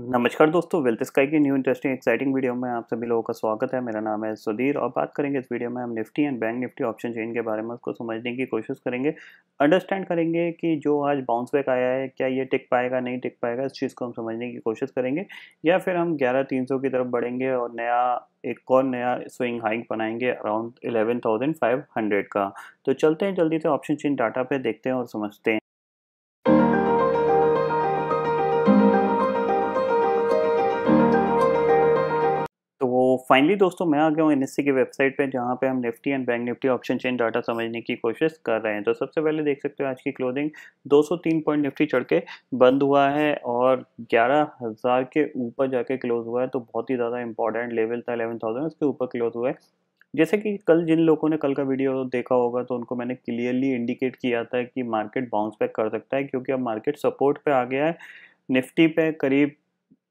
नमस्कार दोस्तों Wealth Sky की न्यू इंटरेस्टिंग एक्साइटिंग वीडियो में आप सभी लोगों का स्वागत है मेरा नाम है सुधीर और बात करेंगे इस वीडियो में हम Nifty and Bank Nifty option chain के बारे में उसको समझने की कोशिश करेंगे अंडरस्टैंड करेंगे कि जो आज बाउंस बैक आया है क्या ये टिक पाएगा नहीं टिक पाएगा इस चीज़ को हम समझने की कोशिश करेंगे या फिर हम ग्यारह तीन सौ की तरफ बढ़ेंगे और नया एक और नया स्विंग हाइक बनाएंगे अराउंड हंड्रेड का तो चलते हैं जल्दी से ऑप्शन चेन डाटा पे देखते हैं और समझते हैं फाइनली दोस्तों मैं आ गया हूँ एन की वेबसाइट पे जहाँ पे हम Nifty and Bank Nifty option chain data समझने की कोशिश कर रहे हैं तो सबसे पहले देख सकते हो आज की क्लोजिंग 203 पॉइंट निफ्टी चढ़ के बंद हुआ है और 11000 के ऊपर जाके क्लोज हुआ है तो बहुत ही ज़्यादा इंपॉर्टेंट लेवल था 11000 उसके ऊपर क्लोज हुआ है जैसे कि कल जिन लोगों ने कल का वीडियो देखा होगा तो उनको मैंने क्लियरली इंडिकेट किया था कि मार्केट बाउंस बैक कर सकता है क्योंकि अब मार्केट सपोर्ट पर आ गया है निफ्टी पे करीब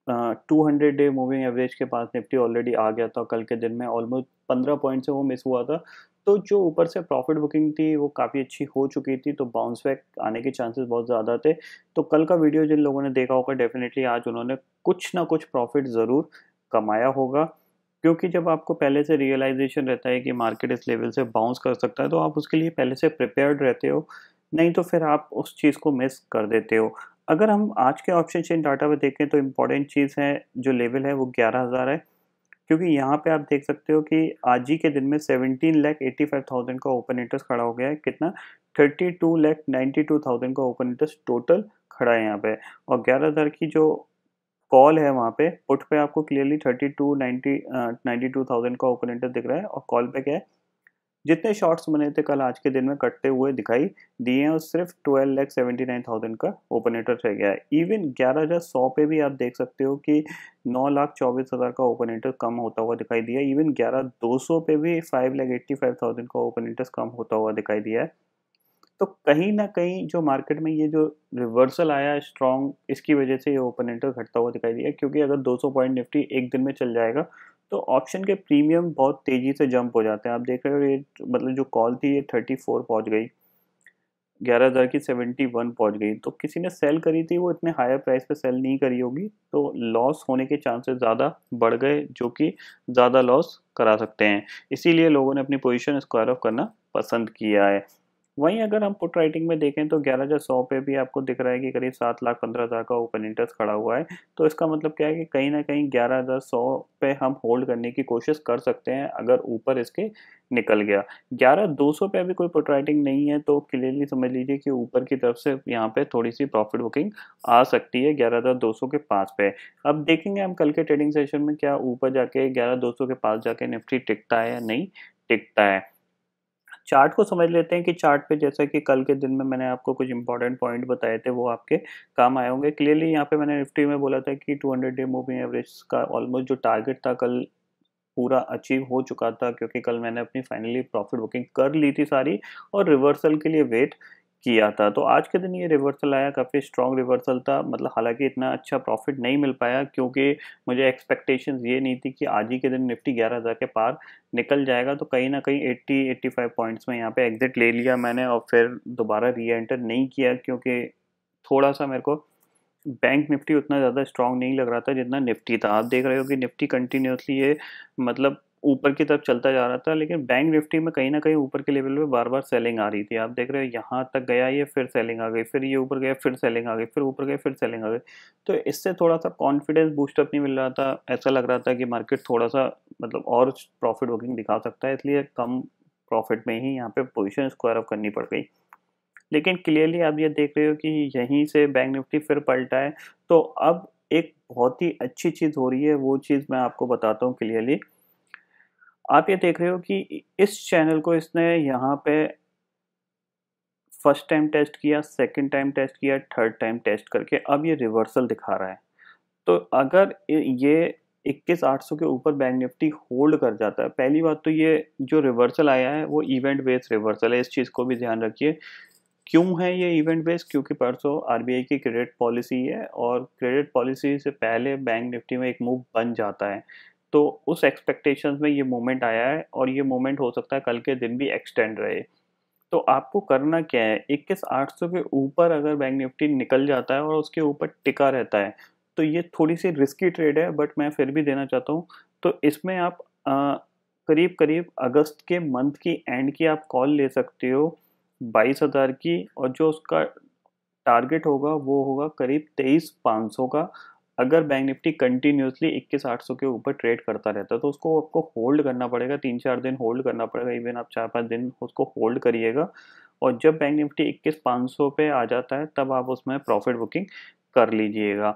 two hundred day moving average के पास निफ्टी ऑलरेडी आ गया था कल के दिन में ऑलमोस्ट पंद्रह पॉइंट से वो मिस हुआ था तो जो ऊपर से प्रॉफिट बुकिंग थी वो काफ़ी अच्छी हो चुकी थी तो बाउंस बैक आने के चांसेस बहुत ज़्यादा थे तो कल का वीडियो जिन लोगों ने देखा होगा डेफिनेटली आज उन्होंने कुछ ना कुछ प्रॉफिट ज़रूर कमाया होगा क्योंकि जब आपको पहले से रियलाइजेशन रहता है कि मार्केट इस लेवल से बाउंस कर सकता है तो आप उसके लिए पहले से प्रिपेयर्ड रहते हो नहीं तो फिर आप उस चीज़ को मिस कर देते हो अगर हम आज के ऑप्शन चेन डाटा पर देखें तो इम्पॉर्टेंट चीज़ है जो लेवल है वो ग्यारह हज़ार है क्योंकि यहाँ पे आप देख सकते हो कि आज ही के दिन में seventeen lakh eighty five thousand का ओपन इंटरेस्ट खड़ा हो गया है कितना thirty two lakh ninety two thousand का ओपन इंटरेस्ट टोटल खड़ा है यहाँ पे और ग्यारह हज़ार की जो कॉल है वहाँ पे पुट पे आपको clearly thirty two ninety ninety two thousand का ओपन इंटरेस्ट दिख रहा है और कॉल पे क्या है जितने शॉर्ट्स बने थे कल आज के दिन में कटते हुए दिखाई दिए हैं और सिर्फ twelve lakh seventy nine thousand का ओपन इंटरेस्ट रह गया है इवन ग्यारह हज़ार सौ पे भी आप देख सकते हो कि नौ लाख चौबीस हज़ार का ओपन इंटरेस्ट कम होता हुआ दिखाई दिया इवन ग्यारह दो सौ पे भी five lakh eighty five thousand का ओपन इंटरेस्ट कम होता हुआ दिखाई दिया है तो कहीं ना कहीं जो मार्केट में ये जो रिवर्सल आया है स्ट्रॉन्ग इसकी वजह से ये ओपन इंटरेस्ट घटता हुआ दिखाई दिया क्योंकि अगर 200 पॉइंट निफ्टी एक दिन में चल जाएगा तो ऑप्शन के प्रीमियम बहुत तेज़ी से जंप हो जाते हैं आप देख रहे हो ये मतलब जो कॉल थी ये थर्टी फोर पहुँच गई ग्यारह हज़ार की सेवेंटी वन पहुँच गई तो किसी ने सेल करी थी वो इतने हायर प्राइस पे सेल नहीं करी होगी तो लॉस होने के चांसेस ज़्यादा बढ़ गए जो कि ज़्यादा लॉस करा सकते हैं इसीलिए लोगों ने अपनी पोजीशन स्क्वायर ऑफ करना पसंद किया है वहीं अगर हम पुट राइटिंग में देखें तो ग्यारह हज़ार सौ पे भी आपको दिख रहा है कि करीब सात लाख पंद्रह हज़ार का ओपन इंटरेस्ट खड़ा हुआ है तो इसका मतलब क्या है कि कहीं ना कहीं ग्यारह हज़ार सौ पे हम होल्ड करने की कोशिश कर सकते हैं अगर ऊपर इसके निकल गया ग्यारह दो सौ पे अभी कोई पुट राइटिंग नहीं है तो क्लियरली समझ लीजिए कि ऊपर की तरफ से यहाँ पे थोड़ी सी प्रॉफिट बुकिंग आ सकती है ग्यारह हज़ार दो सौ के पास पे अब देखेंगे हम कल के ट्रेडिंग सेशन में क्या ऊपर जाके ग्यारह दो सौ के पास जाके निफ्टी टिकता है या नहीं टिकता है चार्ट को समझ लेते हैं कि चार्ट पे जैसा कि कल के दिन में मैंने आपको कुछ इंपॉर्टेंट पॉइंट बताए थे वो आपके काम आए होंगे क्लियरली यहाँ पे मैंने निफ्टी में बोला था कि 200 डे मूविंग एवरेज का ऑलमोस्ट जो टारगेट था कल पूरा अचीव हो चुका था क्योंकि कल मैंने अपनी फाइनली प्रॉफिट बुकिंग कर ली थी सारी और रिवर्सल के लिए वेट किया था तो आज के दिन ये रिवर्सल आया काफ़ी स्ट्रॉन्ग रिवर्सल था मतलब हालांकि इतना अच्छा प्रॉफिट नहीं मिल पाया क्योंकि मुझे एक्सपेक्टेशंस ये नहीं थी कि आज ही के दिन निफ्टी 11000 के पार निकल जाएगा तो कहीं ना कहीं 80 85 पॉइंट्स में यहाँ पे एग्जिट ले लिया मैंने और फिर दोबारा री एंटर नहीं किया क्योंकि थोड़ा सा मेरे को बैंक निफ्टी उतना ज़्यादा स्ट्रॉन्ग नहीं लग रहा था जितना निफ्टी था आप देख रहे हो कि निफ्टी कंटिन्यूसली ये मतलब ऊपर की तरफ चलता जा रहा था लेकिन बैंक निफ्टी में कहीं ना कहीं ऊपर के लेवल पे बार बार सेलिंग आ रही थी आप देख रहे हो यहाँ तक गया ये फिर सेलिंग आ गई फिर ये ऊपर गया फिर सेलिंग आ गई फिर ऊपर गया फिर सेलिंग आ गई तो इससे थोड़ा सा कॉन्फिडेंस बूस्टअप नहीं मिल रहा था ऐसा लग रहा था कि मार्केट थोड़ा सा मतलब और प्रॉफिट बुकिंग दिखा सकता है इसलिए कम प्रॉफिट में ही यहाँ पर पोजिशन स्क्वायर अप करनी पड़ गई लेकिन क्लियरली आप ये देख रहे हो कि यहीं से बैंक निफ्टी फिर पलटा है तो अब एक बहुत ही अच्छी चीज़ हो रही है वो चीज़ मैं आपको बताता हूँ क्लियरली आप ये देख रहे हो कि इस चैनल को इसने यहाँ पे फर्स्ट टाइम टेस्ट किया सेकंड टाइम टेस्ट किया थर्ड टाइम टेस्ट करके अब ये रिवर्सल दिखा रहा है तो अगर ये इक्कीस आठ सौ के ऊपर बैंक निफ्टी होल्ड कर जाता है पहली बात तो ये जो रिवर्सल आया है वो इवेंट बेस्ड रिवर्सल है इस चीज़ को भी ध्यान रखिए क्यों है ये इवेंट बेस्ड क्योंकि परसों आर की क्रेडिट पॉलिसी है और क्रेडिट पॉलिसी से पहले बैंक निफ्टी में एक मूव बन जाता है तो उस एक्सपेक्टेशन में ये मोमेंट आया है और ये मोमेंट हो सकता है कल के दिन भी एक्सटेंड रहे तो आपको करना क्या है इक्कीस आठ सौ के ऊपर अगर बैंक निफ्टी निकल जाता है और उसके ऊपर टिका रहता है तो ये थोड़ी सी रिस्की ट्रेड है बट मैं फिर भी देना चाहता हूँ तो इसमें आप करीब करीब अगस्त के मंथ की एंड की आप कॉल ले सकते हो बाईस हज़ार की और जो उसका टारगेट होगा वो होगा करीब तेईस पाँच सौ का अगर बैंक निफ्टी कंटिन्यूसली इक्कीस आठ सौ के ऊपर ट्रेड करता रहता है तो उसको आपको होल्ड करना पड़ेगा तीन चार दिन होल्ड करना पड़ेगा इवन आप चार पाँच दिन उसको होल्ड करिएगा और जब बैंक निफ्टी इक्कीस पाँच सौ पे आ जाता है तब आप उसमें प्रॉफिट बुकिंग कर लीजिएगा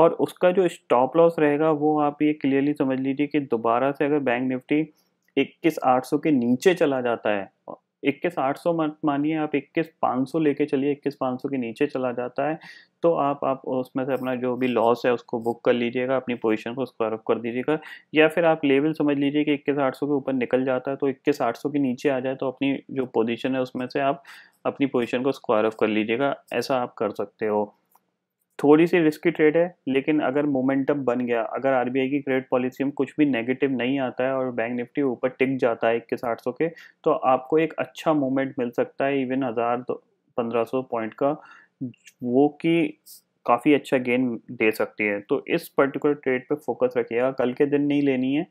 और उसका जो स्टॉप लॉस रहेगा वो आप ये क्लियरली समझ लीजिए कि दोबारा से अगर बैंक निफ्टी इक्कीस आठ सौ के नीचे चला जाता है इक्कीस आठ सौ मत मानिए आप इक्कीस पाँच सौ लेके चलिए इक्कीस पाँच सौ के नीचे चला जाता है तो आप आप उसमें से अपना जो भी लॉस है उसको बुक कर लीजिएगा अपनी पोजीशन को स्क्वायर ऑफ कर दीजिएगा या फिर आप लेवल समझ लीजिए कि इक्कीस आठ सौ के ऊपर निकल जाता है तो इक्कीस आठ सौ के नीचे आ जाए तो अपनी जो पोजीशन है उसमें से आप अपनी पोजीशन को स्क्वायर ऑफ कर लीजिएगा ऐसा आप कर सकते हो थोड़ी सी रिस्की ट्रेड है लेकिन अगर मोमेंटम बन गया अगर आर की क्रेडिट पॉलिसी में कुछ भी नेगेटिव नहीं आता है और बैंक निफ्टी ऊपर टिक जाता है इक्कीस आठ सौ के तो आपको एक अच्छा मोमेंट मिल सकता है इवन हज़ार पंद्रह सौ पॉइंट का वो कि काफ़ी अच्छा गेन दे सकती है तो इस पर्टिकुलर ट्रेड पे फोकस रखिएगा कल के दिन नहीं लेनी है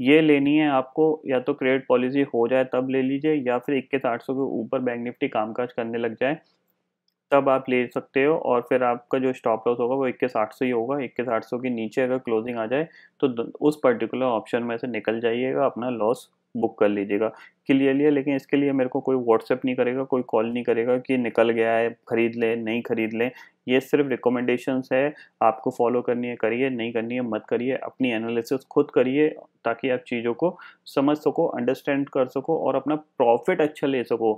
ये लेनी है आपको या तो क्रेडिट पॉलिसी हो जाए तब ले लीजिए या फिर इक्कीस आठ सौ के ऊपर बैंक निफ्टी कामकाज करने लग जाए तब आप ले सकते हो और फिर आपका जो स्टॉप लॉस होगा वो इक्कीस आठ सौ ही होगा इक्कीस आठ सौ के नीचे अगर क्लोजिंग आ जाए तो उस पर्टिकुलर ऑप्शन में से निकल जाइएगा अपना लॉस बुक कर लीजिएगा क्लियरली है लेकिन इसके लिए मेरे को कोई व्हाट्सएप नहीं करेगा कोई कॉल नहीं करेगा कि निकल गया है खरीद लें नहीं खरीद लें ये सिर्फ रिकमेंडेशंस है आपको फॉलो करनी है करिए नहीं करनी है मत करिए अपनी एनालिसिस खुद करिए ताकि आप चीज़ों को समझ सको अंडरस्टैंड कर सको और अपना प्रॉफिट अच्छा ले सको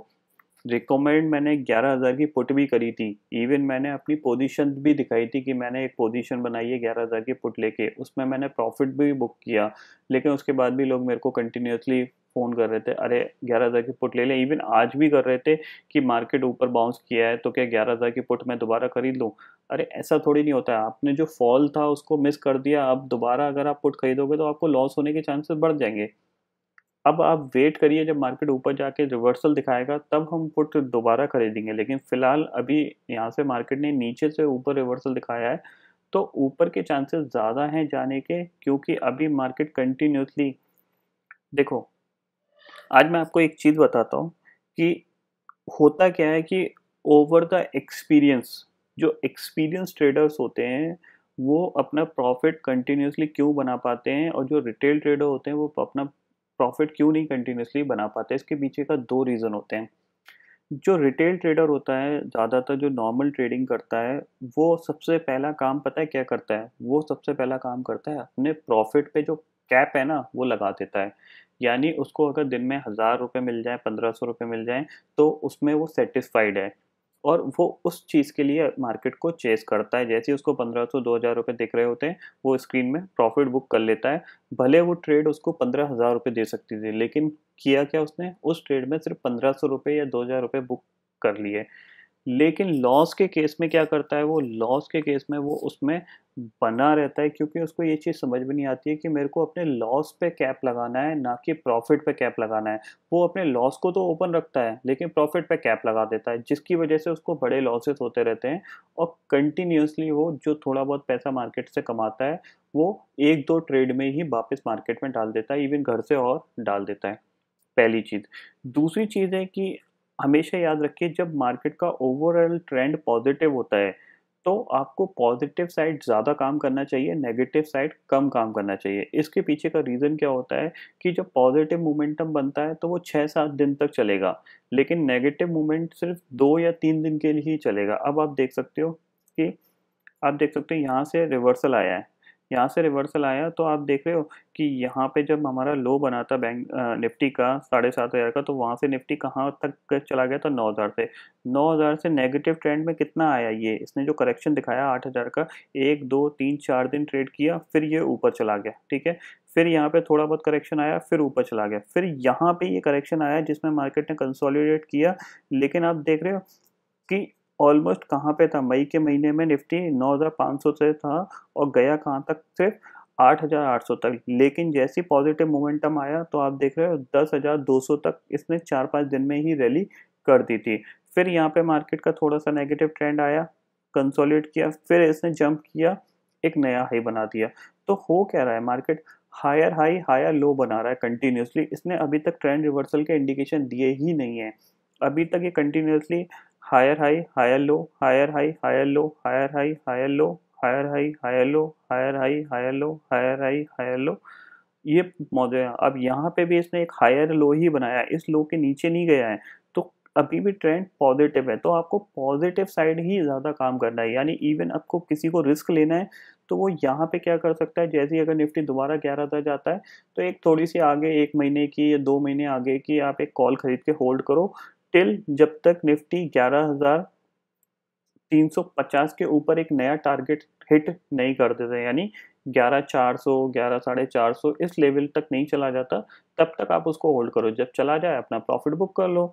रिकमेंड मैंने 11,000 की पुट भी करी थी इवन मैंने अपनी पोजीशन भी दिखाई थी कि मैंने एक पोजीशन बनाई है 11,000 की पुट लेके उसमें मैंने प्रॉफिट भी बुक किया लेकिन उसके बाद भी लोग मेरे को कंटिन्यूसली फ़ोन कर रहे थे अरे 11,000 की पुट ले लें इवन आज भी कर रहे थे कि मार्केट ऊपर बाउंस किया है तो क्या हज़ार की पुट मैं दोबारा खरीद लूँ अरे ऐसा थोड़ी नहीं होता है आपने जो फॉल था उसको मिस कर दिया अब दोबारा अगर आप पुट खरीदोगे तो आपको लॉस होने के चांसेस बढ़ जाएंगे अब आप वेट करिए जब मार्केट ऊपर जाके रिवर्सल दिखाएगा तब हम पुट दोबारा खरीदेंगे लेकिन फिलहाल अभी यहाँ से मार्केट ने नीचे से ऊपर रिवर्सल दिखाया है तो ऊपर के चांसेस ज़्यादा हैं जाने के क्योंकि अभी मार्केट कंटिन्यूसली देखो आज मैं आपको एक चीज़ बताता हूँ कि होता क्या है कि ओवर द एक्सपीरियंस जो एक्सपीरियंस ट्रेडर्स होते हैं वो अपना प्रॉफिट कंटिन्यूसली क्यों बना पाते हैं और जो रिटेल ट्रेडर होते हैं वो अपना प्रॉफिट क्यों नहीं कंटिन्यूसली बना पाते इसके पीछे का दो रीज़न होते हैं जो रिटेल ट्रेडर होता है ज़्यादातर जो नॉर्मल ट्रेडिंग करता है वो सबसे पहला काम पता है क्या करता है वो सबसे पहला काम करता है अपने प्रॉफिट पे जो कैप है ना वो लगा देता है यानी उसको अगर दिन में हज़ार रुपये मिल जाए पंद्रह सौ रुपये मिल जाए तो उसमें वो सेटिस्फाइड है और वो उस चीज़ के लिए मार्केट को चेस करता है जैसे ही उसको 1500 2000 रुपये दिख रहे होते हैं वो स्क्रीन में प्रॉफिट बुक कर लेता है भले वो ट्रेड उसको पंद्रह हज़ार रुपये दे सकती थी लेकिन किया क्या उसने उस ट्रेड में सिर्फ पंद्रह सौ रुपये या दो हज़ार रुपये बुक कर लिए लेकिन लॉस के केस में क्या करता है वो लॉस के केस में वो उसमें बना रहता है क्योंकि उसको ये चीज़ समझ में नहीं आती है कि मेरे को अपने लॉस पे कैप लगाना है ना कि प्रॉफिट पे कैप लगाना है वो अपने लॉस को तो ओपन रखता है लेकिन प्रॉफिट पे कैप लगा देता है जिसकी वजह से उसको बड़े लॉसेस होते रहते हैं और कंटिन्यूसली वो जो थोड़ा बहुत पैसा मार्केट से कमाता है वो एक दो ट्रेड में ही वापस मार्केट में डाल देता है इवन घर से और डाल देता है पहली चीज़ दूसरी चीज़ है कि हमेशा याद रखिए जब मार्केट का ओवरऑल ट्रेंड पॉजिटिव होता है तो आपको पॉजिटिव साइड ज़्यादा काम करना चाहिए नेगेटिव साइड कम काम करना चाहिए इसके पीछे का रीज़न क्या होता है कि जब पॉजिटिव मोमेंटम बनता है तो वो छः सात दिन तक चलेगा लेकिन नेगेटिव मोमेंट सिर्फ दो या तीन दिन के लिए ही चलेगा अब आप देख सकते हो कि आप देख सकते हो यहाँ से रिवर्सल आया है यहाँ से रिवर्सल आया तो आप देख रहे हो कि यहाँ पे जब हमारा लो बना था बैंक निफ्टी का साढ़े सात हज़ार का तो वहाँ से निफ्टी कहाँ तक चला गया था नौ हज़ार से नौ हज़ार से नेगेटिव ट्रेंड में कितना आया ये इसने जो करेक्शन दिखाया आठ हज़ार का एक दो तीन चार दिन ट्रेड किया फिर ये ऊपर चला गया ठीक है फिर यहाँ पे थोड़ा बहुत करेक्शन आया फिर ऊपर चला गया फिर यहाँ पे ये करेक्शन आया जिसमें मार्केट ने कंसोलिडेट किया लेकिन आप देख रहे हो कि ऑलमोस्ट कहाँ पे था मई के महीने में निफ्टी 9,500 से था और गया कहाँ तक सिर्फ 8,800 तक लेकिन जैसी पॉजिटिव मोमेंटम आया तो आप देख रहे हो 10,200 तक इसने चार पाँच दिन में ही रैली कर दी थी फिर यहाँ पे मार्केट का थोड़ा सा नेगेटिव ट्रेंड आया कंसोलिडेट किया फिर इसने जंप किया एक नया हाई बना दिया तो हो क्या रहा है market higher high higher low बना रहा है कंटिन्यूसली इसने अभी तक ट्रेंड रिवर्सल के इंडिकेशन दिए ही नहीं है अभी तक ये continuously higher high higher low higher high higher low higher high higher low higher high higher low higher high higher low higher high higher low ये मौजूद है अब यहाँ पे भी इसने एक हायर लो ही बनाया इस लो के नीचे नहीं गया है तो अभी भी ट्रेंड पॉजिटिव है तो आपको पॉजिटिव साइड ही ज़्यादा काम करना है यानी इवन आपको किसी को रिस्क लेना है तो वो यहाँ पे क्या कर सकता है जैसे ही अगर निफ्टी दोबारा ग्यारह हज़ार जाता है तो एक थोड़ी सी आगे एक महीने की या दो महीने आगे की आप एक कॉल खरीद के होल्ड करो टिल जब तक निफ्टी 11,350 के ऊपर एक नया टारगेट हिट नहीं कर देते यानी ग्यारह चार सौ ग्यारह साढ़े चार सौ इस लेवल तक नहीं चला जाता तब तक आप उसको होल्ड करो जब चला जाए अपना प्रॉफिट बुक कर लो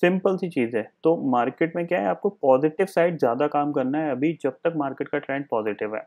सिंपल सी चीज़ है तो मार्केट में क्या है आपको पॉजिटिव साइड ज़्यादा काम करना है अभी जब तक मार्केट का ट्रेंड पॉजिटिव है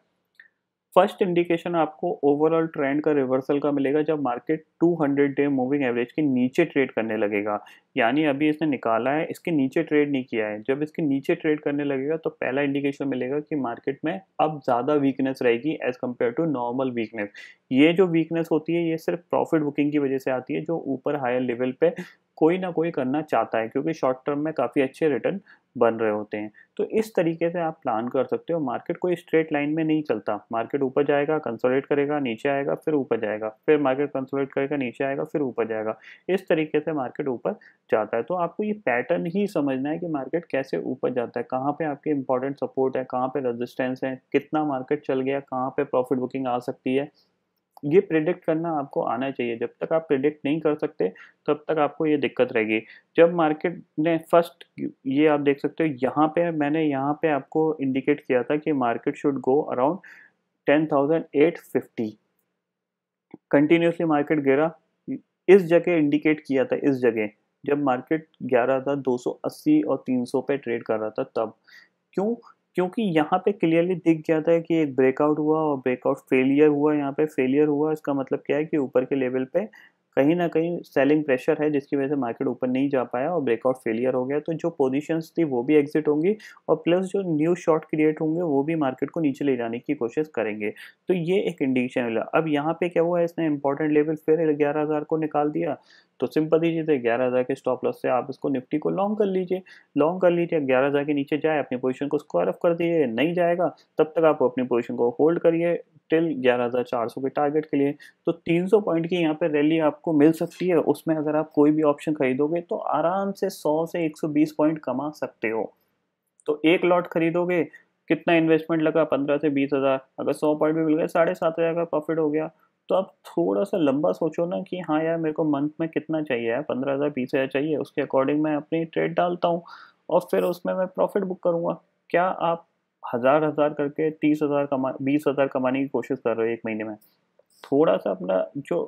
फर्स्ट इंडिकेशन आपको ओवरऑल ट्रेंड का रिवर्सल का मिलेगा जब मार्केट 200 डे मूविंग एवरेज के नीचे ट्रेड करने लगेगा यानी अभी इसने निकाला है इसके नीचे ट्रेड नहीं किया है जब इसके नीचे ट्रेड करने लगेगा तो पहला इंडिकेशन मिलेगा कि मार्केट में अब ज़्यादा वीकनेस रहेगी as compare to normal weakness ये जो वीकनेस होती है ये सिर्फ प्रॉफिट बुकिंग की वजह से आती है जो ऊपर हायर लेवल पे कोई ना कोई करना चाहता है क्योंकि शॉर्ट टर्म में काफ़ी अच्छे रिटर्न बन रहे होते हैं तो इस तरीके से आप प्लान कर सकते हो मार्केट कोई स्ट्रेट लाइन में नहीं चलता मार्केट ऊपर जाएगा कंसोलेट करेगा नीचे आएगा फिर ऊपर जाएगा फिर मार्केट कंसोलेट करेगा नीचे आएगा फिर ऊपर जाएगा इस तरीके से मार्केट ऊपर जाता है तो आपको ये पैटर्न ही समझना है कि मार्केट कैसे ऊपर जाता है कहाँ पर आपके इंपॉर्टेंट सपोर्ट है कहाँ पर रजिस्टेंस है कितना मार्केट चल गया कहाँ पर प्रॉफिट बुकिंग आ सकती है ये प्रिडिक्ट करना आपको आना चाहिए जब तक आप प्रिडिक्ट नहीं कर सकते तब तक आपको ये दिक्कत रहेगी जब मार्केट ने फर्स्ट ये आप देख सकते हो यहाँ पे मैंने यहाँ पे आपको इंडिकेट किया था कि market should go around ten thousand eight fifty continuously market गिरा इस जगह इंडिकेट किया था इस जगह जब मार्केट ग्यारह था 280 और 300 पे ट्रेड कर रहा था तब क्यों क्योंकि यहाँ पे क्लियरली दिख गया था कि एक ब्रेकआउट हुआ और ब्रेकआउट फेलियर हुआ यहाँ पे फेलियर हुआ इसका मतलब क्या है कि ऊपर के लेवल पे कहीं ना कहीं सेलिंग प्रेशर है जिसकी वजह से मार्केट ऊपर नहीं जा पाया और ब्रेकआउट फेलियर हो गया तो जो पोजीशंस थी वो भी एग्जिट होंगी और प्लस जो न्यू शॉर्ट क्रिएट होंगे वो भी मार्केट को नीचे ले जाने की कोशिश करेंगे तो ये एक इंडिकेशन मिला अब यहाँ पे क्या हुआ है इसने इंपॉर्टेंट लेवल फिर ग्यारह हज़ार को निकाल दिया तो सिंपल दीजिए चीज़ ग्यारह हज़ार के स्टॉप लॉस से आप इसको निफ्टी को लॉन्ग कर लीजिए लॉन्ग कर लीजिए ग्यारह हज़ार के नीचे जाए अपनी पोजिशन को स्क्वायर ऑफ कर दीजिए नहीं जाएगा तब तक आप अपनी पोजिशन को होल्ड करिए टिल 11,400 के टारगेट के लिए तो 300 पॉइंट की यहाँ पे रैली आपको मिल सकती है उसमें अगर आप कोई भी ऑप्शन खरीदोगे तो आराम से 100 से 120 पॉइंट कमा सकते हो तो एक लॉट खरीदोगे कितना इन्वेस्टमेंट लगा पंद्रह से बीस हज़ार अगर सौ पॉइंट भी मिल गए साढ़े सात हज़ार का प्रॉफिट हो गया तो आप थोड़ा सा लंबा सोचो ना कि हाँ यार मेरे को मंथ में कितना चाहिए यार पंद्रह हज़ार बीस हज़ार चाहिए उसके अकॉर्डिंग मैं अपनी ट्रेड डालता हूँ और फिर उसमें मैं प्रॉफिट बुक करूँगा क्या आप हज़ार हज़ार करके तीस हज़ार कमा बीस हज़ार कमाने की कोशिश कर रहे हो एक महीने में थोड़ा सा अपना जो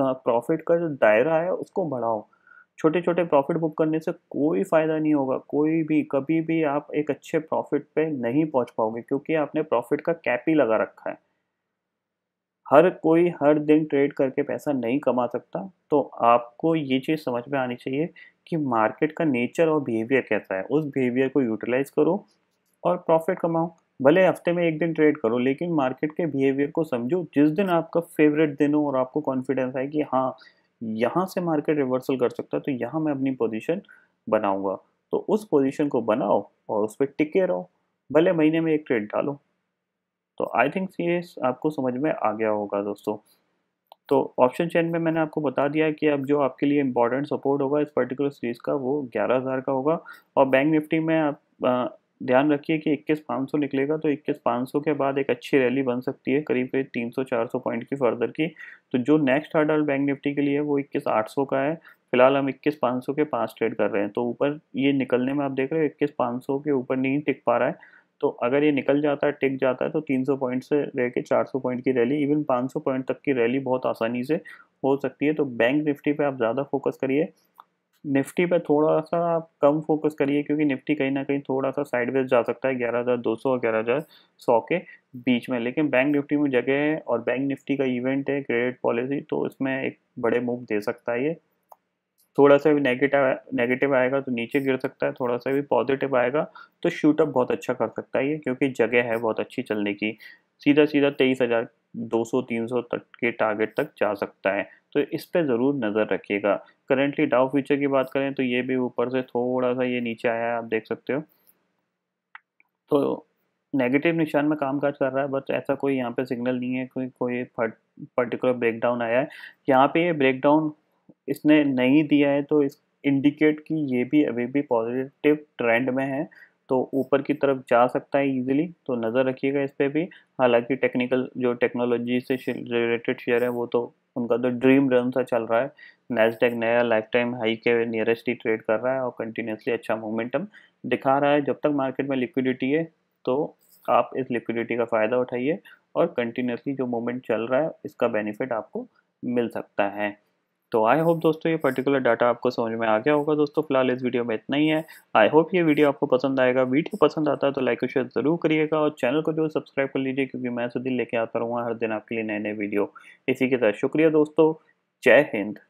प्रॉफिट का जो दायरा है उसको बढ़ाओ छोटे छोटे प्रॉफिट बुक करने से कोई फ़ायदा नहीं होगा कोई भी कभी भी आप एक अच्छे प्रॉफिट पे नहीं पहुंच पाओगे क्योंकि आपने प्रॉफिट का कैप ही लगा रखा है हर कोई हर दिन ट्रेड करके पैसा नहीं कमा सकता तो आपको ये चीज़ समझ में आनी चाहिए कि मार्केट का नेचर और बिहेवियर कैसा है उस बिहेवियर को यूटिलाइज़ करो और प्रॉफिट कमाओ भले हफ्ते में एक दिन ट्रेड करो लेकिन मार्केट के बिहेवियर को समझो जिस दिन आपका फेवरेट दिन हो और आपको कॉन्फिडेंस आए कि हाँ यहाँ से मार्केट रिवर्सल कर सकता है तो यहाँ मैं अपनी पोजीशन बनाऊंगा तो उस पोजीशन को बनाओ और उस पर टिके रहो भले महीने में एक ट्रेड डालो तो आई थिंक ये आपको समझ में आ गया होगा दोस्तों तो ऑप्शन चेन में मैंने आपको बता दिया कि अब जो आपके लिए इम्पोर्टेंट सपोर्ट होगा इस पर्टिकुलर सीरीज़ का वो ग्यारह हज़ार का होगा और बैंक निफ्टी में आप ध्यान रखिए कि इक्कीस पाँच सौ निकलेगा तो इक्कीस पाँच सौ के बाद एक अच्छी रैली बन सकती है करीब करीब तीन सौ चार सौ पॉइंट की फर्दर की तो जो नेक्स्ट हर्डल बैंक निफ्टी के लिए है वो इक्कीस आठ सौ का है फिलहाल हम इक्कीस पाँच सौ के पाँच ट्रेड कर रहे हैं तो ऊपर ये निकलने में आप देख रहे हो इक्कीस पाँच सौ के ऊपर नहीं टिक पा रहा है तो अगर ये निकल जाता है टिक जाता है तो 300 पॉइंट से रह के सौ पॉइंट की रैली इवन 500 पॉइंट तक की रैली बहुत आसानी से हो सकती है तो बैंक निफ्टी पे आप ज़्यादा फोकस करिए निफ्टी पे थोड़ा सा आप कम फोकस करिए क्योंकि निफ्टी कहीं ना कहीं थोड़ा सा साइडवेज जा सकता है ग्यारह हज़ार दो सौ और ग्यारह हज़ार सौ के बीच में लेकिन बैंक निफ्टी में जगह है और बैंक निफ्टी का इवेंट है क्रेडिट पॉलिसी तो इसमें एक बड़े मूव दे सकता है ये थोड़ा सा भी नेगेटिव नेगेटिव आएगा तो नीचे गिर सकता है थोड़ा सा भी पॉजिटिव आएगा तो शूटअप बहुत अच्छा कर सकता है ये क्योंकि जगह है बहुत अच्छी चलने की सीधा सीधा तेईस हज़ार 200-300 तक के टारगेट तक जा सकता है तो इस पर ज़रूर नज़र रखिएगा करेंटली डाउ फ्यूचर की बात करें तो ये भी ऊपर से थोड़ा सा ये नीचे आया है आप देख सकते हो तो नेगेटिव निशान में कामकाज कर रहा है बट ऐसा कोई यहाँ पे सिग्नल नहीं है कोई कोई पर्टिकुलर ब्रेकडाउन आया है यहाँ पे ये ब्रेकडाउन इसने नहीं दिया है तो इस इंडिकेट कि ये भी अभी भी पॉजिटिव ट्रेंड में है तो ऊपर की तरफ जा सकता है इजीली तो नज़र रखिएगा इस पर भी हालांकि टेक्निकल जो टेक्नोलॉजी से रिलेटेड शेयर है वो तो उनका तो ड्रीम रन सा चल रहा है नैसडेक नया लाइफ टाइम हाई के नियरेस्ट ही ट्रेड कर रहा है और कंटिन्यूसली अच्छा मोमेंटम दिखा रहा है जब तक मार्केट में लिक्विडिटी है तो आप इस लिक्विडिटी का फ़ायदा उठाइए और कंटिन्यूसली जो मोमेंट चल रहा है इसका बेनिफिट आपको मिल सकता है तो आई होप दोस्तों ये पर्टिकुलर डाटा आपको समझ में आ गया होगा दोस्तों फिलहाल इस वीडियो में इतना ही है आई होप ये वीडियो आपको पसंद आएगा वीडियो पसंद आता है तो लाइक और शेयर ज़रूर करिएगा और चैनल को जो सब्सक्राइब कर लीजिए क्योंकि मैं सुधीर लेके आता रहूँगा हर दिन आपके लिए नए नए वीडियो इसी के साथ शुक्रिया दोस्तों जय हिंद